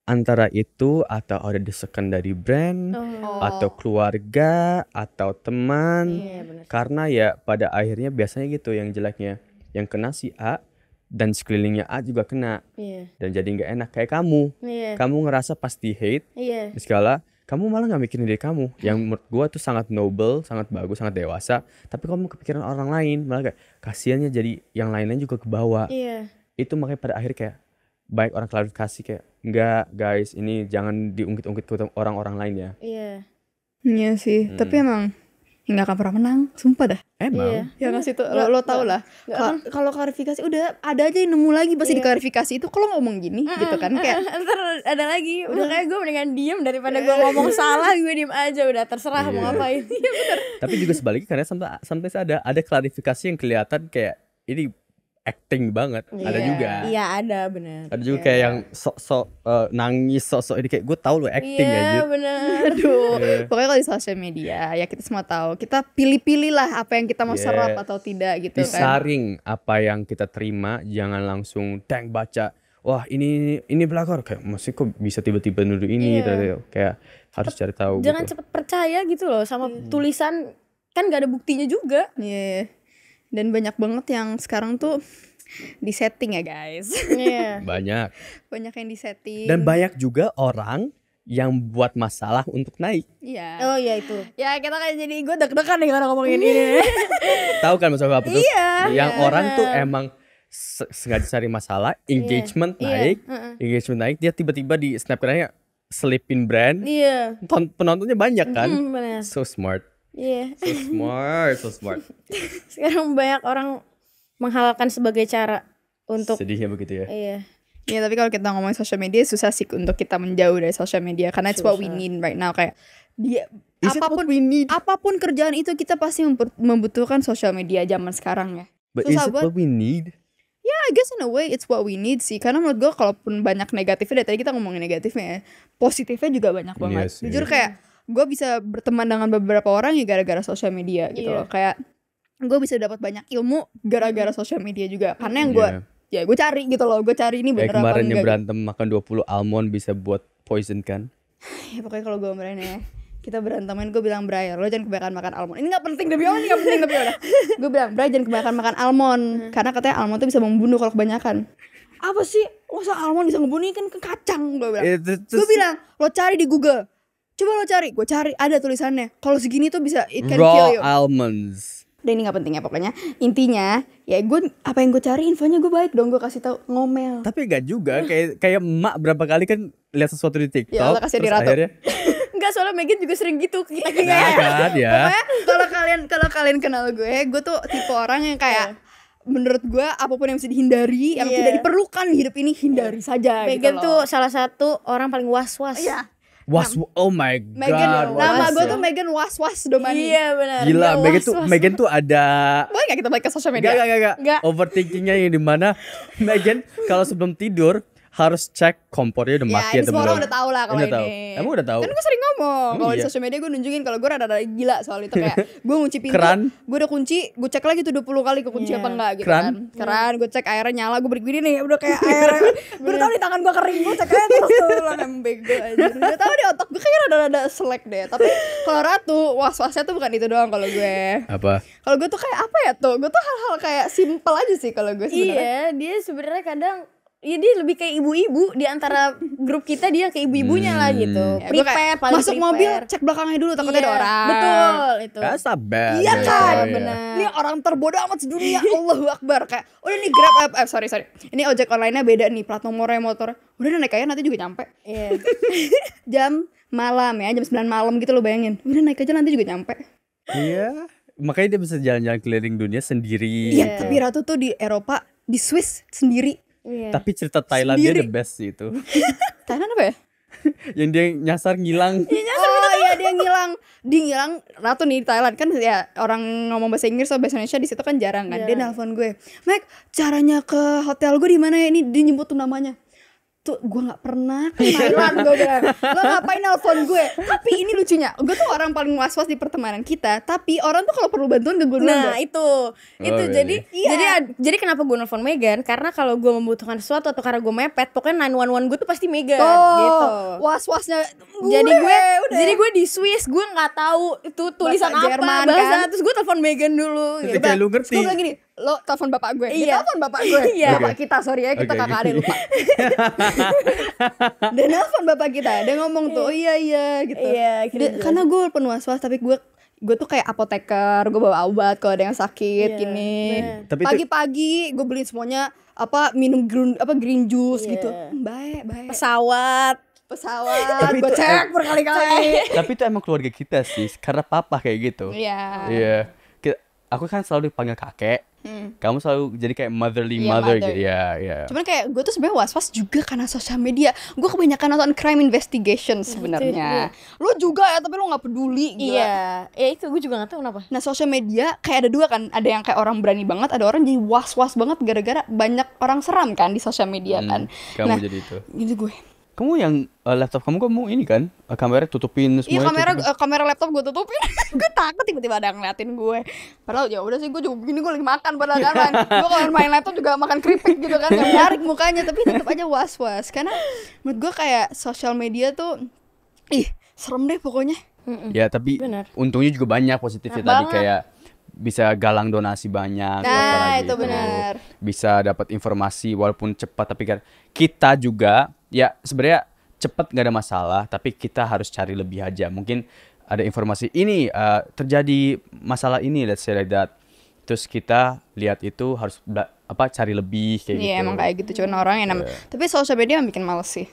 antara itu atau ada desakan dari brand oh. atau keluarga atau teman yeah, iya, karena ya pada akhirnya biasanya gitu yang jeleknya yang kena si A dan sekelilingnya A juga kena yeah. dan jadi nggak enak kayak kamu yeah. kamu ngerasa pasti hate yeah. segala kamu malah nggak mikirin diri kamu yang menurut gua tuh sangat noble sangat bagus sangat dewasa tapi kamu kepikiran orang lain malah kayak kasiannya jadi yang lainnya juga ke bawah iya. itu makanya pada akhir kayak baik orang klarifikasi kayak enggak guys ini jangan diungkit-ungkit ke orang-orang lain ya iya iya sih hmm. tapi emang ya nggak akan pernah menang sumpah dah emang iya. ya ngasih tuh lo, lo tau lah kalau klarifikasi udah ada aja yang nemu lagi pasti iya. diklarifikasi itu kalau ngomong gini mm gitu kan kayak ntar ada lagi udah kayak gue mendingan diem daripada gue iya. ngomong salah gue diem aja udah terserah mau iya. ngapain iya, tapi juga sebaliknya karena sampai sampai ada ada klarifikasi yang kelihatan kayak ini acting banget yeah. ada iya. juga iya yeah, ada bener ada juga yeah. kayak yang sok-sok uh, nangis sok-sok ini kayak gue tau lo acting yeah, ya gitu bener aduh yeah. pokoknya kalau di sosial media ya kita semua tahu kita pilih-pilih lah apa yang kita mau yeah. serap atau tidak gitu disaring kan apa yang kita terima jangan langsung tank baca wah ini ini pelakor kayak masih kok bisa tiba-tiba nuduh ini yeah. Tadi, gitu, kayak harus cari tahu jangan gitu. cepet percaya gitu loh sama hmm. tulisan kan gak ada buktinya juga iya yeah dan banyak banget yang sekarang tuh di setting ya guys. Yeah. banyak. Banyak yang di setting. Dan banyak juga orang yang buat masalah untuk naik. Iya. Yeah. Oh iya itu. Ya kita kan jadi gue deg-degan nih kalau ngomongin ini. Tahu kan masalah apa tuh? Yeah. Yang yeah. orang tuh emang sengaja cari masalah, iya. engagement yeah. naik, yeah. Uh -uh. engagement naik, dia tiba-tiba di snapgramnya selipin brand. Iya. Yeah. Penontonnya banyak kan? Mm, -hmm, So smart. Iya. Yeah. So smart, so smart. Sekarang banyak orang menghalalkan sebagai cara untuk Sedihnya begitu ya. Iya. Ya tapi kalau kita ngomongin social media susah sih untuk kita menjauh dari social media karena it's what we need right now kayak dia Is apapun we need? apapun kerjaan itu kita pasti membutuhkan social media zaman sekarang ya. But susah is it buat, what we need? Ya, yeah, I guess in a way it's what we need sih. Karena menurut gue kalaupun banyak negatifnya dari tadi kita ngomongin negatifnya ya, Positifnya juga banyak iya banget. Yes, Jujur yes. kayak gue bisa berteman dengan beberapa orang ya gara-gara sosial media gitu yeah. loh kayak gue bisa dapat banyak ilmu gara-gara sosial media juga karena yang gue yeah. ya gue cari gitu loh gue cari ini bener Kayak kemarin yang gitu. berantem gitu. makan 20 almond bisa buat poison kan ya pokoknya kalau gue meranin ya kita berantemin gue bilang Bray lo jangan kebanyakan makan almond ini gak penting demi allah ini nggak penting demi allah gue bilang Bray jangan kebanyakan makan almond hmm. karena katanya almond tuh bisa membunuh kalau kebanyakan apa sih masa almond bisa ngebunuh kan kacang gue bilang iya, gue bilang lo cari di Google Coba lo cari, gue cari ada tulisannya. Kalau segini tuh bisa it can Raw kill you. almonds. Dan ini gak penting ya pokoknya. Intinya ya gue apa yang gue cari infonya gue baik dong gue kasih tau ngomel. Tapi gak juga kayak kayak emak berapa kali kan lihat sesuatu di ya, TikTok. Ya Allah kasih di ratu. Akhirnya... Enggak soalnya Megan juga sering gitu kita nah, kan, gitu. ya. kan ya. kalau kalian kalau kalian kenal gue, gue tuh tipe orang yang kayak iya. menurut gue apapun yang bisa dihindari yeah. yang iya. tidak diperlukan di hidup ini hindari iya. saja gitu Megan gitu tuh salah satu orang paling was was yeah. Was oh my god. was, nama gue ya. tuh Megan Was Was Domani. Iya benar. Gila, ya, Megan tuh Megan tuh ada Boleh gak kita balik ke sosial media? Gak, gak, gak, gak. Overthinkingnya yang dimana Megan kalau sebelum tidur harus cek kompornya udah ya, mati ya, atau belum. Ya, udah tahu lah kalau ini. Emang udah tahu. Kan gue sering ngomong kalau di iya. sosial media gue nunjukin kalau gue rada-rada gila soal itu kayak gue ngunci pintu, gue udah kunci, gue cek lagi tuh 20 kali ke kunci iya. apa enggak gitu kan. Keran, gue cek airnya nyala, gue berdiri nih udah kayak air. gue tahu di tangan gue kering, gue cek aja terus turun embek gue aja. Udah tahu di otak gue kayak rada-rada selek deh. Tapi kalau Ratu, was-wasnya tuh bukan itu doang kalau gue. Apa? Kalau gue tuh kayak apa ya tuh? Gue tuh hal-hal kayak simple aja sih kalau gue sebenarnya. Iya, dia sebenarnya kadang ya dia lebih kayak ibu-ibu di antara grup kita dia kayak ibu-ibunya hmm. lah gitu. Ya, prepare paling masuk prepare. mobil cek belakangnya dulu takutnya yeah, ada iya, orang. Betul itu. Gak sabar. Iya kan? Benar. Ini orang terbodoh amat sedunia. Allahu Akbar kayak udah nih Grab app eh, sorry sorry. Ini ojek online-nya beda nih plat nomornya motor. Udah naik aja nanti juga nyampe. Yeah. jam malam ya, jam 9 malam gitu lo bayangin. Udah naik aja nanti juga nyampe. Iya. Yeah makanya dia bisa jalan-jalan keliling dunia sendiri. Iya, yeah. tapi Ratu tuh di Eropa, di Swiss sendiri. Iya. Tapi cerita Thailand Sendiri. dia the best sih itu. Thailand apa ya? yang dia nyasar ngilang. Dia nyasar oh iya dia ngilang. Dia ngilang ratu nih di Thailand kan ya orang ngomong bahasa Inggris atau bahasa Indonesia di situ kan jarang kan. Yeah. Dia iya. nelpon gue. Mac, caranya ke hotel gue di mana ya? Ini dia nyebut tuh namanya tuh gue nggak pernah Thailand gue bilang lo ngapain nelfon gue tapi ini lucunya gue tuh orang paling was was di pertemanan kita tapi orang tuh kalau perlu bantuan ke gue nah itu oh, itu really? Iya, jadi yeah. Iya. jadi jadi kenapa gue nelfon Megan karena kalau gue membutuhkan sesuatu atau karena gue mepet pokoknya 911 gue tuh pasti Megan oh, gitu was wasnya gue, jadi gue udah. jadi gue di Swiss gue nggak tahu itu tulisan bahasa apa Jerman, bahasa kan? terus gue telepon Megan dulu gitu. kayak lu ngerti gue bilang gini lo telepon bapak gue, iya. telepon bapak gue, iya. bapak okay. kita sorry ya kita okay. kakak adik lupa. dia telepon bapak kita, dia ngomong tuh oh, iya iya gitu. Iya, dia, karena gue penuh was was tapi gue gue tuh kayak apoteker, gue bawa obat kalau ada yang sakit yeah, gini. Tapi pagi-pagi gue beli semuanya apa minum green apa green juice yeah. gitu. Iya. Baik, baik. Pesawat pesawat gue cek berkali-kali tapi itu emang keluarga kita sih karena papa kayak gitu iya yeah. iya yeah aku kan selalu dipanggil kakek. Hmm. Kamu selalu jadi kayak motherly yeah, mother, mother gitu ya, ya. Cuman kayak gue tuh sebenarnya was-was juga karena sosial media. Gue kebanyakan nonton crime investigation iya, sebenarnya. Iya. Lu juga ya, tapi lu nggak peduli gitu. Iya. Ya itu gue juga gak tahu kenapa. Nah, sosial media kayak ada dua kan. Ada yang kayak orang berani banget, ada orang jadi was-was banget gara-gara banyak orang seram kan di sosial media hmm, kan. Kamu nah, jadi itu. Gitu gue kamu yang uh, laptop kamu kamu ini kan uh, kamera tutupin semua iya kamera tutupin. uh, kamera laptop gue tutupin gue takut tiba-tiba ada yang ngeliatin gue padahal ya udah sih gue juga begini gue lagi makan padahal kan gue kalau main laptop juga makan keripik gitu kan gak menarik mukanya tapi tetap aja was was karena menurut gue kayak sosial media tuh ih serem deh pokoknya Mm-mm. ya tapi Bener. untungnya juga banyak positifnya tadi kayak bisa galang donasi banyak nah, itu, itu benar bisa dapat informasi walaupun cepat tapi kan kita juga ya sebenarnya cepat nggak ada masalah tapi kita harus cari lebih aja mungkin ada informasi ini uh, terjadi masalah ini let's say like that terus kita lihat itu harus apa cari lebih kayak yeah, gitu. Iya emang kayak gitu cuman orang yang yeah. tapi sosial media yang bikin males sih.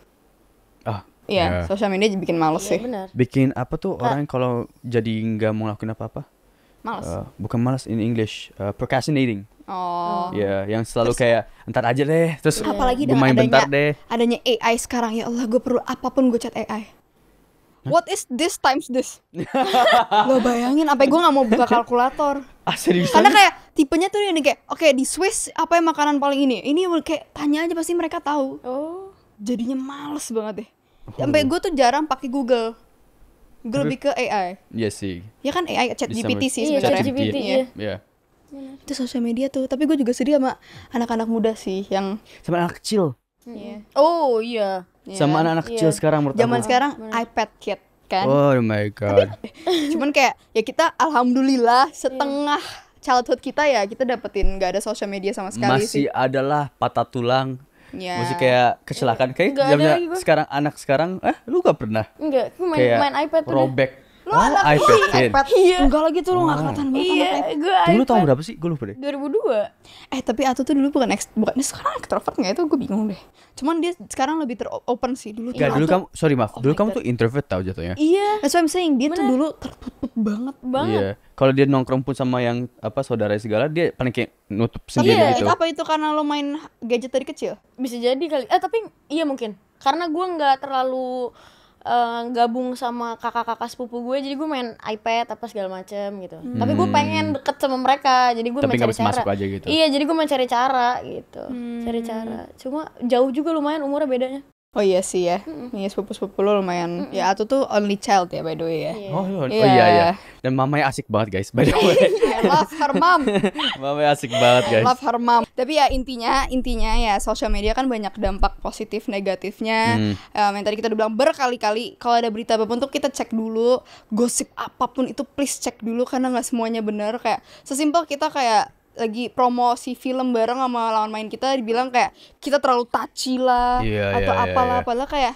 Ah. Iya, yeah, sosial media bikin males yeah, sih. Bener. Bikin apa tuh orang kalau jadi nggak mau ngelakuin apa-apa? Malas. Uh, eh, bukan malas in English, uh, procrastinating. Oh. oh. Ya, yeah, yang selalu terus, kayak entar aja deh, terus yeah. apalagi dengan adanya, bentar deh. Adanya AI sekarang ya Allah, gue perlu apapun gue chat AI. Huh? What is this times this? Lo bayangin, yang gue nggak mau buka kalkulator. Ah, serius? Karena kayak tipenya tuh yang kayak, oke okay, di Swiss apa yang makanan paling ini? Ini kayak tanya aja pasti mereka tahu. Oh. Jadinya males banget deh. Oh. Sampai gue tuh jarang pakai Google Gue lebih ke AI. Iya sih. Ya kan AI chat GPT sih iya, Chat GPT, iya. Yeah. Iya. Itu sosial media tuh. Tapi gue juga sedih sama anak-anak muda sih yang... Sama anak kecil. Yeah. Oh iya. Yeah. Sama kan? anak-anak yeah. kecil iya. sekarang menurut Zaman sekarang Bener. Iya. iPad kid kan. Oh my god. Tapi, cuman kayak ya kita alhamdulillah setengah yeah. childhood kita ya kita dapetin gak ada sosial media sama sekali Masih sih. adalah patah tulang yeah. musik kayak kecelakaan kayak zaman sekarang anak sekarang eh lu gak pernah enggak main, main iPad robek udah Lu oh, anak iPad kid. iPad. Iya. Enggak lagi tuh lu enggak ah. kelihatan banget Iya, gue iPad. Dulu tahun berapa sih? Gue lupa deh. 2002. Eh, tapi Atu tuh dulu bukan ex, bukan sekarang extrovert enggak itu gue bingung deh. Cuman dia sekarang lebih teropen sih dulu. Enggak, dulu iya. kamu sorry maaf. Oh dulu kamu tuh introvert tau jatuhnya. Iya. That's what I'm saying. Dia tuh dulu tertutup banget banget. Iya. Kalau dia nongkrong pun sama yang apa saudara segala, dia paling kayak nutup sendiri iya, gitu. Iya, apa itu karena lo main gadget dari kecil? Bisa jadi kali. Eh, tapi iya mungkin. Karena gue nggak terlalu uh, gabung sama kakak-kakak sepupu gue jadi gue main iPad apa segala macem gitu hmm. tapi gue pengen deket sama mereka jadi gue tapi mencari cara masuk aja gitu. iya jadi gue mencari cara gitu hmm. cari cara cuma jauh juga lumayan umurnya bedanya Oh iya sih ya, mm -mm. iya sepupu-sepupu lo lumayan. Mm Ya Atu tuh only child ya by the way ya. Yeah. Oh, oh iya. iya iya. Dan mamanya asik banget guys by the way. yeah, love her mom. mamanya asik banget guys. Love her mom. Tapi ya intinya intinya ya sosial media kan banyak dampak positif negatifnya. Mm. Um, yang tadi kita udah bilang berkali-kali kalau ada berita apapun tuh kita cek dulu gosip apapun itu please cek dulu karena nggak semuanya benar kayak sesimpel kita kayak lagi promosi film bareng sama lawan main kita dibilang kayak kita terlalu touchy lah yeah, atau yeah, iya, apalah yeah, iya. yeah. kayak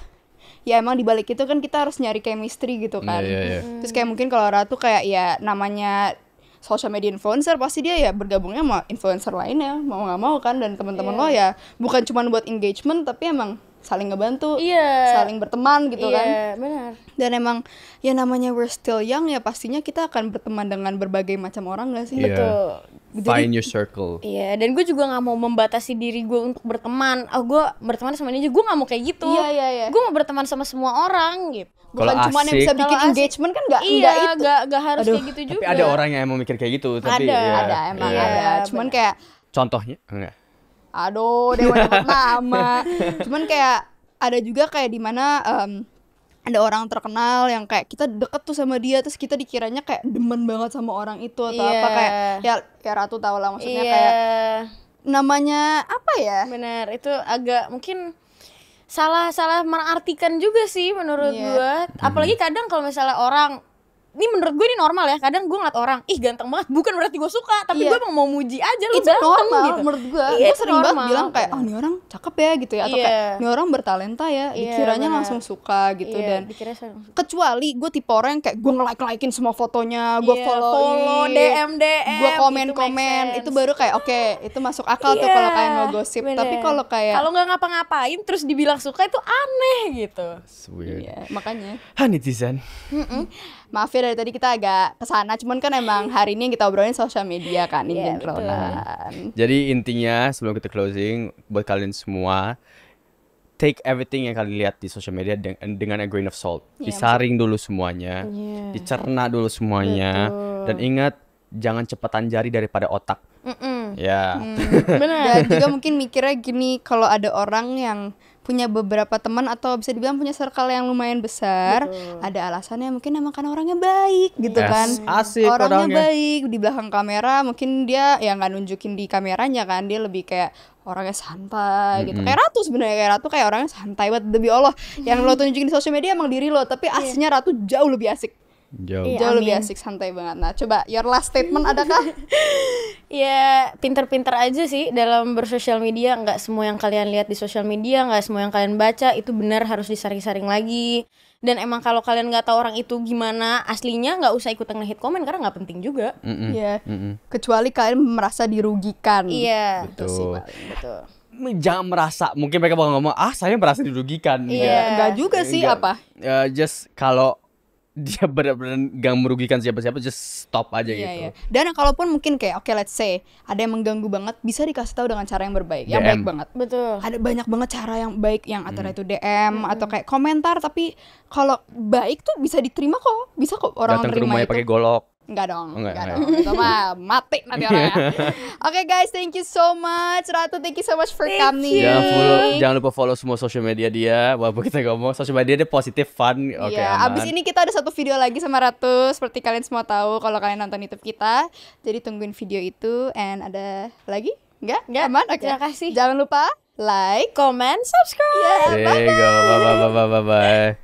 ya emang dibalik itu kan kita harus nyari chemistry gitu iya, kan yeah, yeah, yeah. terus kayak mungkin kalau Ratu kayak ya namanya social media influencer pasti dia ya bergabungnya sama influencer lainnya mau nggak mau kan dan teman-teman yeah. lo ya bukan cuma buat engagement tapi emang saling ngebantu, yeah. saling berteman gitu yeah, kan. Iya, benar. Dan emang ya namanya we're still young ya pastinya kita akan berteman dengan berbagai macam orang gak sih? Yeah. Betul. Jadi, Find your circle. Iya, dan gue juga nggak mau membatasi diri gue untuk berteman. Oh, gue berteman sama ini aja, gue nggak mau kayak gitu. Iya, iya, iya. Gue mau berteman sama semua orang gitu. Bukan cuma yang bisa bikin engagement kan gak, iya, gak itu. Gak, gak harus Aduh, kayak gitu juga. Tapi ada orang yang emang mikir kayak gitu. Tapi, ada, ya, ada emang iya. ada. Cuman bener. kayak Contohnya? Enggak aduh dewa dapat nama cuman kayak ada juga kayak di mana um, ada orang terkenal yang kayak kita deket tuh sama dia terus kita dikiranya kayak demen banget sama orang itu atau yeah. apa kayak ya ya ratu tau lah maksudnya yeah. kayak namanya apa ya benar itu agak mungkin salah salah mengartikan juga sih menurut yeah. gue apalagi hmm. kadang kalau misalnya orang ini menurut gue ini normal ya kadang gue ngeliat orang ih ganteng banget bukan berarti gue suka tapi yeah. gue emang mau muji aja lu ganteng normal, gitu menurut gue yeah, gue sering banget bilang kayak oh ini orang cakep ya gitu ya atau yeah. kayak ini orang bertalenta ya yeah, dikiranya bener. langsung suka gitu yeah, dan kecuali gue tipe orang yang kayak gue nge like likein semua fotonya gue yeah, follow follow dm dm gue gitu, komen komen itu baru kayak oke okay, itu masuk akal yeah, tuh iya, kalau kayak mau gosip bener. tapi kalau kayak kalau nggak ngapa-ngapain terus dibilang suka itu aneh gitu yeah, makanya hanitizen netizen mm maaf ya dari tadi kita agak kesana cuman kan emang hari ini yang kita obrolin sosial media kan in yeah, general jadi intinya sebelum kita closing buat kalian semua take everything yang kalian lihat di sosial media dengan a grain of salt yeah, disaring betul. dulu semuanya yeah. dicerna dulu semuanya Betul. dan ingat jangan cepetan jari daripada otak mm -mm. ya yeah. mm. dan juga mungkin mikirnya gini kalau ada orang yang punya beberapa teman atau bisa dibilang punya circle yang lumayan besar, Betul. ada alasannya mungkin emang karena orangnya baik gitu yes. kan. Asik orangnya, orangnya baik di belakang kamera mungkin dia ya nggak nunjukin di kameranya kan, dia lebih kayak orangnya santai mm -hmm. gitu. Kayak Ratu sebenarnya kayak Ratu kayak orangnya santai banget demi Allah. Yang lo tunjukin di sosial media emang diri lo, tapi iya. aslinya Ratu jauh lebih asik. Jauh. Iya, Jauh lebih asik santai banget. Nah, coba your last statement adakah? ya, pinter-pinter aja sih dalam bersosial media. Nggak semua yang kalian lihat di sosial media, nggak semua yang kalian baca itu benar harus disaring-saring lagi. Dan emang kalau kalian nggak tahu orang itu gimana aslinya, nggak usah ikut ikutan hit komen karena nggak penting juga. Iya. Mm -mm. yeah. mm -mm. Kecuali kalian merasa dirugikan. Iya. Betul. Sih, Betul jangan merasa mungkin mereka bakal ngomong ah saya merasa dirugikan yeah. ya enggak juga sih enggak. apa uh, just kalau dia benar-benar gak merugikan siapa-siapa just stop aja yeah, gitu. Yeah. Dan kalaupun mungkin kayak oke okay, let's say ada yang mengganggu banget bisa dikasih tahu dengan cara yang berbaik, yang baik banget. Betul. Ada banyak banget cara yang baik yang antara hmm. itu DM hmm. atau kayak komentar tapi kalau baik tuh bisa diterima kok, bisa kok orang Datang ke rumahnya pakai golok. Enggak dong, oh, enggak, enggak, enggak. dong. Itu mah mati nanti orangnya. Oke okay, guys, thank you so much. Ratu, thank you so much for thank coming. You. Jangan, follow, jangan lupa follow semua social media dia. Walaupun kita ngomong social media dia positif, fun. Oke, okay, iya, yeah, abis ini kita ada satu video lagi sama Ratu. Seperti kalian semua tahu kalau kalian nonton YouTube kita. Jadi tungguin video itu. And ada lagi? Enggak? Enggak? Aman? Oke. Okay. Terima kasih. Jangan lupa like, comment, subscribe. Yeah, iya, bye-bye. Bye-bye.